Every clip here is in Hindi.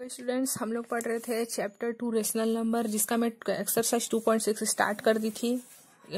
तो स्टूडेंट्स हम लोग पढ़ रहे थे चैप्टर टू रेशनल नंबर जिसका मैं exercise two point six start कर दी थी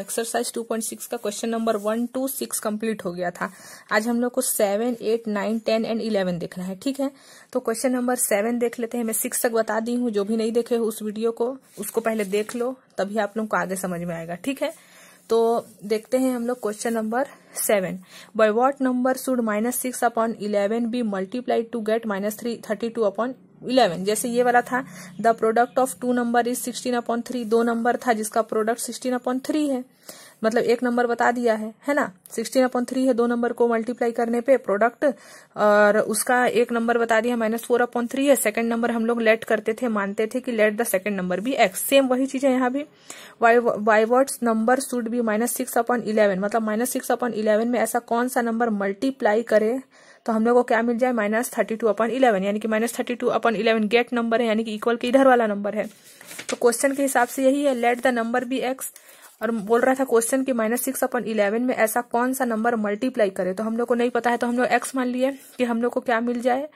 एक्सरसाइज टू पॉइंट सिक्स का question number one two six complete हो गया था आज हम लोग को seven eight nine ten and eleven देखना है ठीक है तो क्वेश्चन नंबर सेवन देख लेते हैं मैं सिक्स तक बता दी हूँ जो भी नहीं देखे उस वीडियो को उसको पहले देख लो तभी आप लोग को आगे समझ में आएगा ठीक है तो देखते हैं हम लोग question number seven by what number should minus six upon eleven be multiplied to get minus three thirty two upon eleven जैसे ये वाला था the product of two number is sixteen upon three दो नंबर था जिसका प्रोडक्ट सिक्सटीन अपॉन थ्री है मतलब एक नंबर बता दिया है है ना सिक्सटीन अपॉन थ्री है दो नंबर को मल्टीप्लाई करने पे प्रोडक्ट और उसका एक नंबर बता दिया माइनस फोर अपॉन थ्री है सेकंड नंबर हम लोग लेट करते थे मानते थे कि लेट द सेकंड नंबर भी एक्स सेम वही चीज है यहाँ भी by what number should be minus six upon eleven मतलब माइनस सिक्स अपॉन इलेवन में ऐसा कौन सा नंबर मल्टीप्लाई करे तो हम लोग को क्या मिल जाए minus thirty two upon eleven यानी कि minus thirty two upon eleven get number है यानी कि इक्वल के इधर वाला नंबर है तो क्वेश्चन के हिसाब से यही है let the number be X और बोल रहा था क्वेश्चन की माइनस सिक्स अपन इलेवन में ऐसा कौन सा नंबर मल्टीप्लाई करे तो हम लोग को नहीं पता है तो हम लोग एक्स मान लिए कि हम लोग को क्या मिल जाए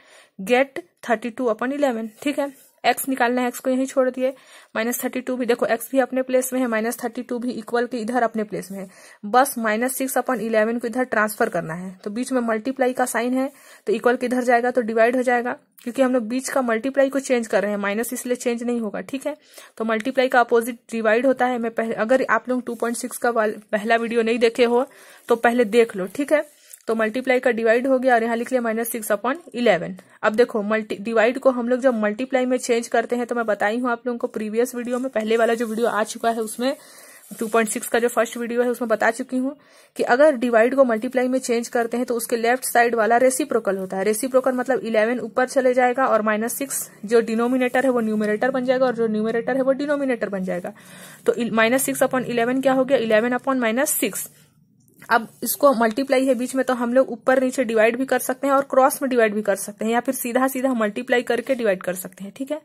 get thirty two upon eleven ठीक है एक्स निकालना है एक्स को यहीं छोड़ दिए माइनस थर्टी टू भी देखो एक्स भी अपने प्लेस में है माइनस थर्टी टू भी इक्वल के इधर अपने प्लेस में है बस माइनस सिक्स अपन इलेवन को इधर ट्रांसफर करना है तो बीच में मल्टीप्लाई का साइन है तो इक्वल के इधर जाएगा तो डिवाइड हो जाएगा क्योंकि हम लोग बीच का मल्टीप्लाई को चेंज कर रहे हैं माइनस इसलिए चेंज नहीं होगा ठीक है तो मल्टीप्लाई का अपोजिट डिवाइड होता है मैं पहले अगर आप लोग टू पॉइंट सिक्स का पहला वीडियो नहीं देखे हो तो पहले देख लो ठीक है तो मल्टीप्लाई का डिवाइड हो गया और यहाँ लिख लिया माइनस सिक्स अपॉन इलेवन अब देखो मल्टी डिवाइड को हम लोग जब मल्टीप्लाई में चेंज करते हैं तो मैं बताई हूँ आप लोगों को प्रीवियस वीडियो में पहले वाला जो वीडियो आ चुका है उसमें 2.6 का जो फर्स्ट वीडियो है उसमें बता चुकी हूँ कि अगर डिवाइड को मल्टीप्लाई में चेंज करते हैं तो उसके लेफ्ट साइड वाला रेसिप्रोकल होता है रेसिप्रोकल मतलब 11 ऊपर चले जाएगा और माइनस सिक्स जो डिनोमिनेटर है वो न्यूमिनेटर बन जाएगा और जो न्यूमिनेटर है वो डिनोमिनेटर बन जाएगा तो माइनस सिक्स अपॉन इलेवन क्या हो गया इलेवन अपॉन माइनस सिक्स अब इसको मल्टीप्लाई है बीच में तो हम लोग ऊपर नीचे डिवाइड भी कर सकते हैं और क्रॉस में डिवाइड भी कर सकते हैं या फिर सीधा सीधा मल्टीप्लाई करके डिवाइड कर सकते हैं ठीक है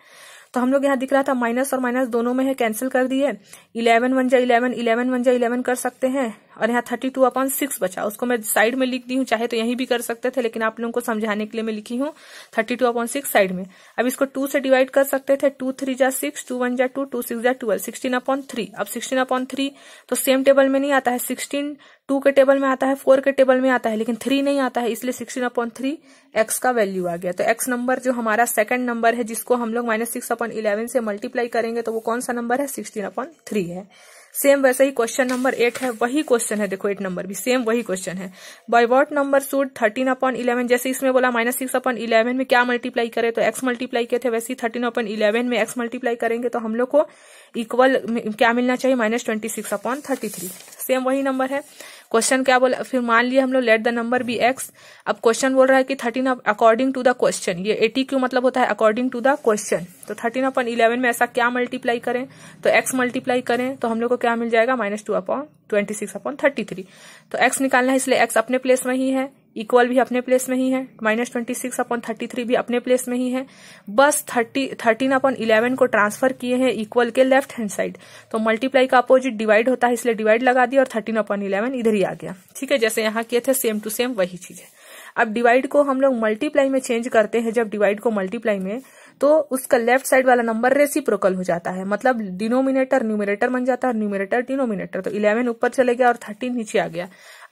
तो हम लोग यहाँ दिख रहा था माइनस और माइनस दोनों में है कैंसिल कर दिए इलेवन वन जा इलेवन इलेवन वन जा इलेवन कर सकते हैं और यहाँ थर्टी टू अपॉन सिक्स बचा उसको मैं साइड में लिख दी हूँ चाहे तो यहीं भी कर सकते थे लेकिन आप लोगों को समझाने के लिए मैं लिखी हूँ thirty two upon six side में अब इसको टू से डिवाइड कर सकते थे टू थ्री जा सिक्स टू वन जा टू टू सिक्स जा ट्वेल्व सिक्सटीन अपॉन थ्री अब सिक्सटीन अपॉन थ्री तो सेम टेबल में नहीं आता है सिक्सटीन टू के टेबल में आता है फोर के टेबल में आता है लेकिन थ्री नहीं आता है इसलिए सिक्सटीन अपॉन थ्री एक्स का वैल्यू आ गया तो एक्स नंबर जो हमारा सेकंड नंबर है जिसको हम लोग माइनस सिक्स अपॉन इलेवन से मल्टीप्लाई करेंगे तो वो कौन सा नंबर है सिक्सटीन अपॉन थ्री है सेम वैसे ही क्वेश्चन नंबर एट है वही क्वेश्चन है देखो एट नंबर भी सेम वही क्वेश्चन है by what number should thirteen upon eleven जैसे इसमें बोला माइनस सिक्स अपॉन इलेवन में क्या मल्टीप्लाई करे तो एक्स मल्टीप्लाई किए थे वैसे ही थर्टीन अपॉन इलेवन में एक्स मल्टीप्लाई करेंगे तो हम लोग को इक्वल क्या मिलना चाहिए minus twenty six upon thirty three same वही नंबर है क्वेश्चन क्या बोला फिर मान लिया हम लोग let the number be X अब क्वेश्चन बोल रहा है कि thirteen according to the question ये एटी क्यू मतलब होता है अकॉर्डिंग टू द क्वेश्चन तो थर्टीन अपन इलेवन में ऐसा क्या मल्टीप्लाई करें तो एक्स मल्टीप्लाई करें तो हम लोग को क्या मिल जाएगा minus two upon twenty six upon thirty three तो एक्स निकालना है इसलिए एक्स अपने प्लेस में ही है इक्वल भी अपने प्लेस में ही है minus twenty six upon thirty three भी अपने प्लेस में ही है बस थर्टी थर्टीन अपॉन इलेवन को ट्रांसफर किए हैं इक्वल के लेफ्ट हैंड साइड तो मल्टीप्लाई का अपोजिट डिवाइड होता है इसलिए डिवाइड लगा दिया और थर्टीन अपॉन इलेवन इधर ही आ गया ठीक है जैसे यहाँ किए थे सेम टू सेम वही चीज है अब डिवाइड को हम लोग मल्टीप्लाई में चेंज करते हैं जब डिवाइड को मल्टीप्लाई में तो उसका लेफ्ट साइड वाला नंबर रेसिप्रोकल हो जाता है मतलब डिनोमिनेटर न्यूमिनेटर बन जाता है न्यूमिनेटर डिनोमिनेटर तो इलेवन ऊपर चले गया और थर्टीन नीचे आ गया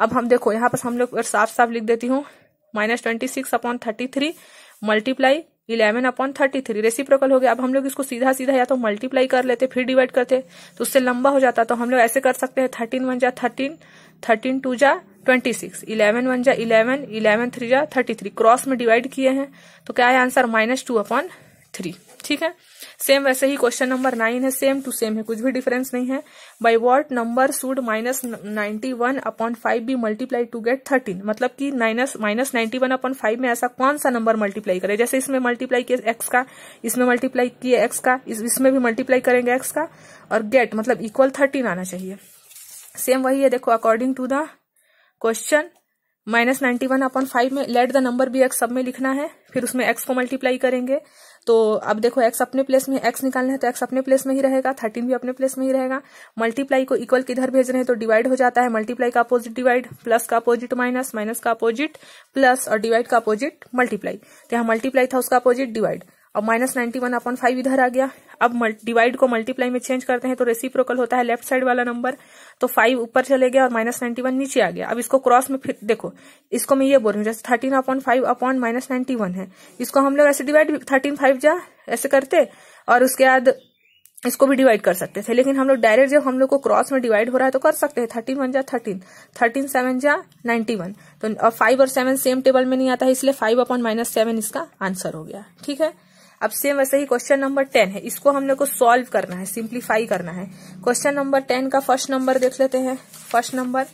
अब हम देखो यहाँ पर हम लोग साफ साफ लिख देती हूँ minus twenty six upon thirty three multiply eleven upon thirty three reciprocal हो गया अब हम लोग इसको सीधा सीधा या तो मल्टीप्लाई कर लेते फिर डिवाइड करते तो उससे लंबा हो जाता तो हम लोग ऐसे कर सकते हैं थर्टीन वन जा थर्टीन थर्टीन टू जा ट्वेंटी सिक्स इलेवन वन जा इलेवन इलेवन थ्री जा थर्टी थ्री क्रॉस में डिवाइड किए हैं तो क्या है answer minus two upon three ठीक है सेम वैसे ही क्वेश्चन नंबर नाइन है सेम टू सेम है कुछ भी डिफरेंस नहीं है by what number should minus ninety one upon five be multiply to get thirteen मतलब कि minus minus ninety one upon five में ऐसा कौन सा नंबर मल्टीप्लाई करे जैसे इसमें मल्टीप्लाई किए एक्स का इसमें मल्टीप्लाई किए एक्स का इसमें भी मल्टीप्लाई करेंगे एक्स का और गेट मतलब इक्वल थर्टीन आना चाहिए सेम वही है देखो according to the question minus ninety one upon five में let the number be X सब में लिखना है फिर उसमें एक्स को मल्टीप्लाई करेंगे तो अब देखो एक्स अपने प्लेस में एक्स निकालना है तो एक्स अपने प्लेस में ही रहेगा थर्टीन भी अपने प्लेस में ही रहेगा मल्टीप्लाई को इक्वल किधर भेज रहे हैं तो डिवाइड हो जाता है मल्टीप्लाई का अपोजिट डिवाइड प्लस का अपोजिट माइनस माइनस का अपोजिट प्लस और डिवाइड का अपोजिट मल्टीप्लाई तो यहाँ मल्टीप्लाई था उसका अपोजिट डिवाइड और minus ninety one upon five इधर आ गया अब डिवाइड को मल्टीप्लाई में चेंज करते हैं तो रेसिप्रोकल होता है लेफ्ट साइड वाला नंबर तो फाइव ऊपर चले गया और माइनस नाइन्टी वन नीचे आ गया अब इसको क्रॉस में फिर देखो इसको मैं ये बोल रही हूँ जैसे thirteen upon five upon minus ninety one है इसको हम लोग ऐसे डिवाइड थर्टीन फाइव जा ऐसे करते और उसके बाद इसको भी डिवाइड कर सकते थे लेकिन हम लोग डायरेक्ट जब हम लोग को क्रॉस में डिवाइड हो रहा है तो कर सकते हैं थर्टीन वन जा थर्टीन थर्टीन सेवन जा नाइन्टी वन तो फाइव और सेवन सेम टेबल में नहीं आता है इसलिए फाइव अपॉन माइनस सेवन इसका आंसर हो गया ठीक है अब सेम वैसे ही क्वेश्चन नंबर टेन है इसको हमने को सॉल्व करना है सिंप्लीफाई करना है क्वेश्चन नंबर टेन का फर्स्ट नंबर देख लेते हैं फर्स्ट नंबर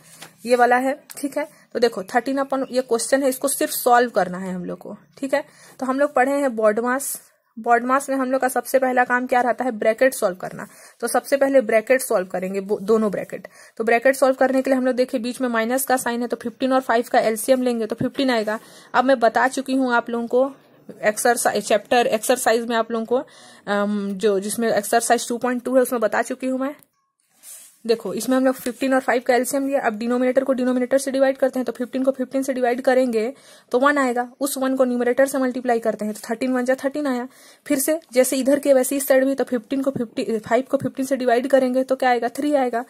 ये वाला है ठीक है तो देखो थर्टीन अपन ये क्वेश्चन है इसको सिर्फ सॉल्व करना है हम लोग को ठीक है तो हम लोग पढ़े हैं बॉडमास बॉडमास में हम लोग का सबसे पहला काम क्या रहता है ब्रैकेट सॉल्व करना तो सबसे पहले ब्रैकेट सॉल्व करेंगे दोनों ब्रैकेट तो ब्रैकेट सॉल्व करने के लिए हम लोग देखिए बीच में माइनस का साइन है तो फिफ्टीन और फाइव का एलसीएम लेंगे तो फिफ्टीन आएगा अब मैं बता चुकी हूं आप लोगों को एक्सरसाइज चैप्टर एक्सरसाइज में आप लोगों को um, जो जिसमें एक्सरसाइज 2.2 है उसमें बता चुकी हूं मैं देखो इसमें हम लोग फिफ्टीन और फाइव का एल्सियम लिया अब डिनोमिनेटर को डिनोमिनेटर से डिवाइड करते हैं तो फिफ्टीन को फिफ्टीन से डिवाइड करेंगे तो वन आएगा उस वन को न्यूमिनेटर से मल्टीप्लाई करते हैं तो थर्टीन वन जा थर्टीन आया फिर से जैसे इधर के वैसे इस साइड भी तो फिफ्टीन को फिफ्टी फाइव को फिफ्टीन से डिवाइड करेंगे तो क्या आएगा थ्री आएगा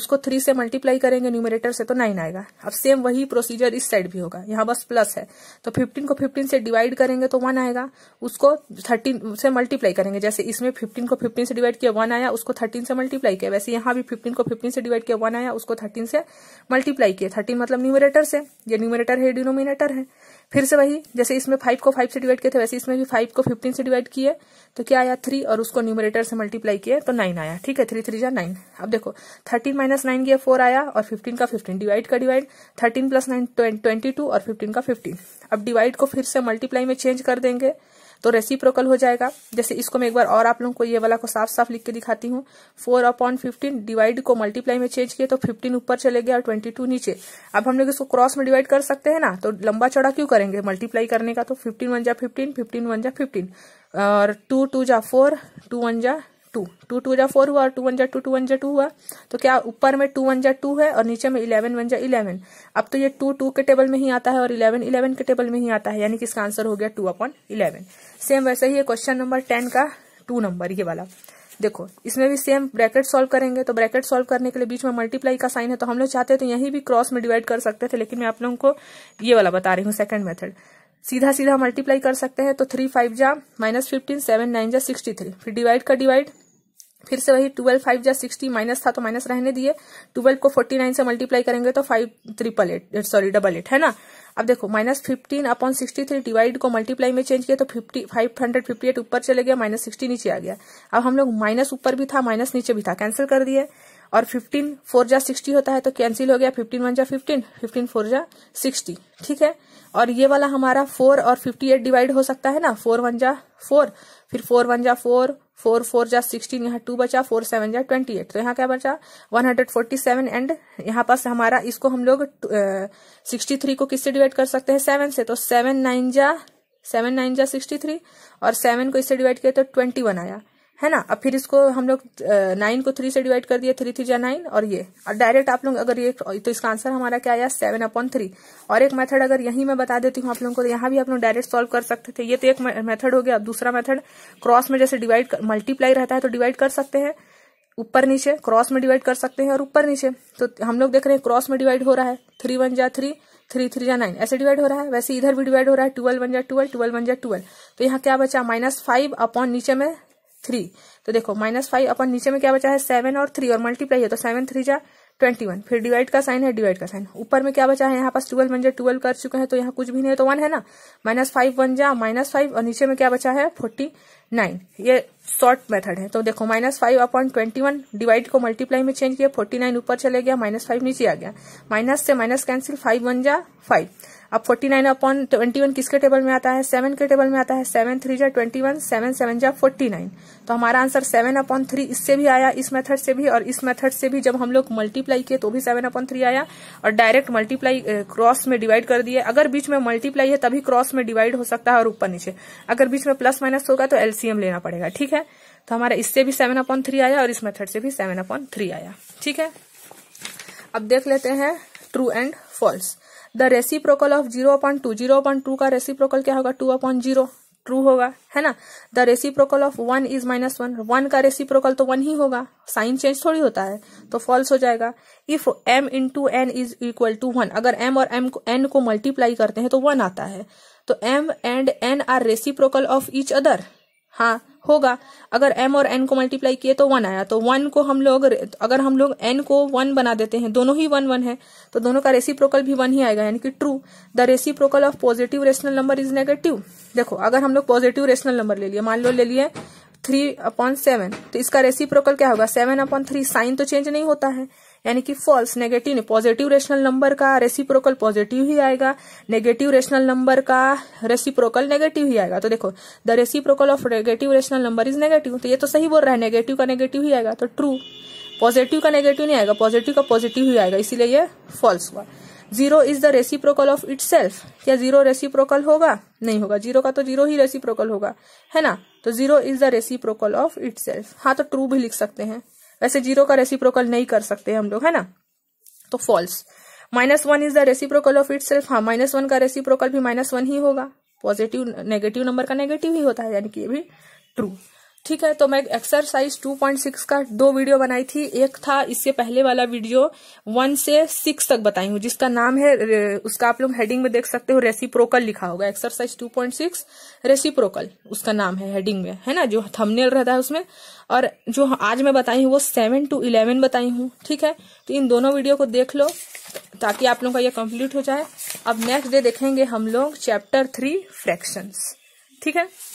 उसको थ्री से मल्टीप्लाई करेंगे न्यूमिनेटर से तो नाइन आएगा अब सेम वही प्रोसीजर इस साइड भी होगा यहाँ बस प्लस है तो फिफ्टीन को फिफ्टीन से डिवाइड करेंगे तो वन आएगा उसको थर्टीन से मल्टीप्लाई करेंगे जैसे इसमें फिफ्टीन को फिफ्टीन से डिवाइड किया वन आया उसको थर्टीन से मल्टीप्लाई किया वैसे यहाँ भी फिफ्टीन इसको फिफ्टीन से डिवाइड किया वन आया उसको थर्टीन से मल्टीप्लाई किया थर्टीन मतलब न्यूमिनेटर से ये न्यूमिनेटर है डिनोमिनेटर है फिर से वही जैसे इसमें फाइव को फाइव से डिवाइड किया था वैसे इसमें भी फाइव को फिफ्टीन से डिवाइड किए तो क्या आया थ्री और उसको न्यूमिनेटर से मल्टीप्लाई किया तो नाइन आया ठीक है थ्री थ्री या नाइन अब देखो थर्टीन माइनस नाइन किया फोर आया और फिफ्टीन का फिफ्टीन डिवाइड का divide thirteen plus nine twenty two और फिफ्टीन का फिफ्टीन अब डिवाइड को फिर से मल्टीप्लाई में चेंज कर देंगे तो रेसिप्रोकल हो जाएगा जैसे इसको मैं एक बार और आप लोगों को ये वाला को साफ साफ लिख के दिखाती हूँ फोर अपॉन फिफ्टीन डिवाइड को मल्टीप्लाई में चेंज किया तो फिफ्टीन ऊपर चले गया और ट्वेंटी टू नीचे अब हम लोग इसको क्रॉस में डिवाइड कर सकते हैं ना तो लंबा चौड़ा क्यों करेंगे मल्टीप्लाई करने का तो फिफ्टीन वन जा फिफ्टीन फिफ्टीन वन जा फिफ्टीन और टू टू जा फोर टू वन जा टू टू टू जा फोर हुआ और टू वन जा टू टू वन जा टू हुआ तो क्या ऊपर में टू वन जा टू है और नीचे में इलेवन वन जा इलेवन अब तो ये टू टू के टेबल में ही आता है और इलेवन इलेवन के टेबल में ही आता है यानी कि इसका आंसर हो गया टू अपॉन इलेवन सेम वैसे ही क्वेश्चन नंबर टेन का टू नंबर ये वाला देखो इसमें भी सेम ब्रैकेट सॉल्व करेंगे तो ब्रैकेट सॉल्व करने के लिए बीच में मल्टीप्लाई का साइन है तो हम लोग चाहते तो यहीं भी क्रॉस में डिवाइड कर सकते थे लेकिन मैं आप लोगों को ये वाला बता रही हूँ सेकंड मेथड सीधा सीधा मल्टीप्लाई कर सकते हैं तो थ्री फाइव जा माइनस फिफ्टीन सेवन नाइन जा सिक्सटी थ्री फिर डिवाइड का डिवाइड फिर से वही ट्वेल्व फाइव या सिक्सटी माइनस था तो माइनस रहने दिए ट्वेल्व को फोर्टी नाइन से मल्टीप्लाई करेंगे तो five triple eight sorry double eight है ना अब देखो minus fifteen upon sixty three divide को मल्टीप्लाई में चेंज किया तो fifty five hundred fifty eight ऊपर चले गया माइनस सिक्सटी नीचे आ गया अब हम लोग माइनस ऊपर भी था माइनस नीचे भी था कैंसिल कर दिए और फिफ्टीन फोर जा सिक्सटी होता है तो कैंसिल हो गया फिफ्टीन वन जा फिफ्टीन फिफ्टीन फोर जा सिक्सटी ठीक है और ये वाला हमारा फोर और फिफ्टी एट डिवाइड हो सकता है ना फोर वन जा फोर फिर फोर वन जा फोर फोर फोर जा सिक्सटीन यहाँ टू बचा फोर सेवन जा ट्वेंटी एट तो यहाँ क्या बचा one hundred forty seven and यहाँ पास हमारा इसको हम लोग सिक्सटी थ्री को किससे डिवाइड कर सकते हैं सेवन से तो सेवन नाइन जा सेवन नाइन जा सिक्सटी थ्री और सेवन को इससे डिवाइड किया तो ट्वेंटी वन आया है ना अब फिर इसको हम लोग नाइन को थ्री से डिवाइड कर दिए थ्री थ्री या नाइन और ये और डायरेक्ट आप लोग अगर ये तो इसका आंसर हमारा क्या आया सेवन अपॉन थ्री और एक मेथड अगर यही मैं बता देती हूँ आप लोगों को यहाँ भी आप लोग डायरेक्ट सॉल्व कर सकते थे ये तो एक मेथड हो गया दूसरा मेथड क्रॉस में जैसे डिवाइड मल्टीप्लाई रहता है तो डिवाइड कर सकते हैं ऊपर नीचे क्रॉस में डिवाइड कर सकते हैं और ऊपर नीचे तो हम लोग देख रहे हैं क्रॉस में डिवाइड हो रहा है थ्री वन जा थ्री थ्री थ्री या नाइन ऐसे डिवाइड हो रहा है वैसे इधर भी डिवाइड हो रहा है ट्वेल्व वन जा ट्वेल्व ट्वेल्व वन जा ट्वेल्व तो यहाँ क्या बचा माइनस फाइव अपॉन नीचे में थ्री तो देखो माइनस फाइव अपन नीचे में क्या बचा है सेवन और थ्री और मल्टीप्लाई तो है तो सेवन थ्री जा ट्वेंटी वन फिर डिवाइड का साइन है डिवाइड का साइन ऊपर में क्या बचा है यहाँ पास ट्वेल्व वन जा ट्वेल्व कर चुके हैं तो यहाँ कुछ भी नहीं है तो वन है ना माइनस फाइव वन जा माइनस फाइव और नीचे में क्या बचा है फोर्टी नाइन ये शॉर्ट मेथड है तो देखो minus five upon twenty one divide को मल्टीप्लाई में चेंज किया फोर्टी नाइन ऊपर चले गया माइनस फाइव नीचे आ गया माइनस से माइनस कैंसिल फाइव वन जा फाइव अब forty nine upon twenty one किसके टेबल में आता है सेवन के टेबल में आता है सेवन थ्री जा ट्वेंटी वन सेवन सेवन जा फोर्टी नाइन तो हमारा आंसर सेवन अपॉन थ्री इससे भी आया इस मेथड से भी और इस मेथड से भी जब हम लोग मल्टीप्लाई किए तो भी सेवन अपॉन थ्री आया और डायरेक्ट मल्टीप्लाई क्रॉस में डिवाइड कर दिए अगर बीच में मल्टीप्लाई है तभी क्रॉस में डिवाइड हो सकता है और ऊपर नीचे अगर बीच में प्लस माइनस होगा तो एलसीएम लेना पड़ेगा ठीक है तो हमारा इससे भी सेवन अपॉन थ्री आया और इस मेथड से भी सेवन अपॉन थ्री आया ठीक है अब देख लेते हैं true and false the reciprocal of zero point two zero point two का रेसिप्रोकल क्या होगा टू अपॉइंट जीरो ट्रू होगा है ना the reciprocal of one is minus one one का रेसिप्रोकल तो वन ही होगा साइन चेंज थोड़ी होता है तो फॉल्स हो जाएगा if M into N is equal to one अगर एम और एम को एन को मल्टीप्लाई करते हैं तो वन आता है तो M and N are reciprocal of each other हाँ होगा अगर m और n को मल्टीप्लाई किए तो वन आया तो वन को हम लोग अगर हम लोग n को वन बना देते हैं दोनों ही वन वन है तो दोनों का रेसिप्रोकल भी वन ही आएगा यानी कि true the reciprocal of positive rational number is negative देखो अगर हम लोग पॉजिटिव रेशनल नंबर ले लिए मान लो ले लिए थ्री अपॉन सेवन तो इसका प्रोकल क्या होगा सेवन अपॉन थ्री साइन तो चेंज नहीं होता है यानी कि फॉल्स नेगेटिव नहीं पॉजिटिव रेशनल नंबर का रेसिप्रोकल पॉजिटिव ही आएगा नेगेटिव रेशनल नंबर का रेसिप्रोकल नेगेटिव ही आएगा तो देखो the reciprocal of negative rational number is negative तो ये तो सही बोल रहा है नेगेटिव का नेगेटिव ही आएगा तो ट्रू पॉजिटिव का नेगेटिव नहीं आएगा पॉजिटिव का पॉजिटिव ही आएगा इसीलिए ये फॉल्स हुआ zero is the reciprocal of it क्या जीरो रेसिप्रोकल होगा नहीं होगा जीरो का तो जीरो ही रेसिप्रोकल होगा है ना तो zero is the reciprocal of itself हाँ तो ट्रू भी लिख सकते हैं वैसे जीरो का रेसिप्रोकल नहीं कर सकते हम लोग है ना तो false minus one is the reciprocal of itself हाँ माइनस वन का रेसिप्रोकल भी माइनस वन ही होगा पॉजिटिव नेगेटिव नंबर का नेगेटिव ही होता है यानी कि ये भी ट्रू ठीक है तो मैं एक्सरसाइज 2.6 का दो वीडियो बनाई थी एक था इससे पहले वाला वीडियो वन से सिक्स तक बताई हूँ जिसका नाम है उसका आप लोग हेडिंग में देख सकते हो रेसिप्रोकल लिखा होगा एक्सरसाइज 2.6 रेसिप्रोकल उसका नाम है हेडिंग में है ना जो थंबनेल रहता है उसमें और जो आज मैं बताई हूँ वो सेवन टू इलेवन बताई हूँ ठीक है तो इन दोनों वीडियो को देख लो ताकि आप लोगों का यह कम्प्लीट हो जाए अब नेक्स्ट डे देखेंगे हम लोग चैप्टर थ्री फ्रैक्शन ठीक है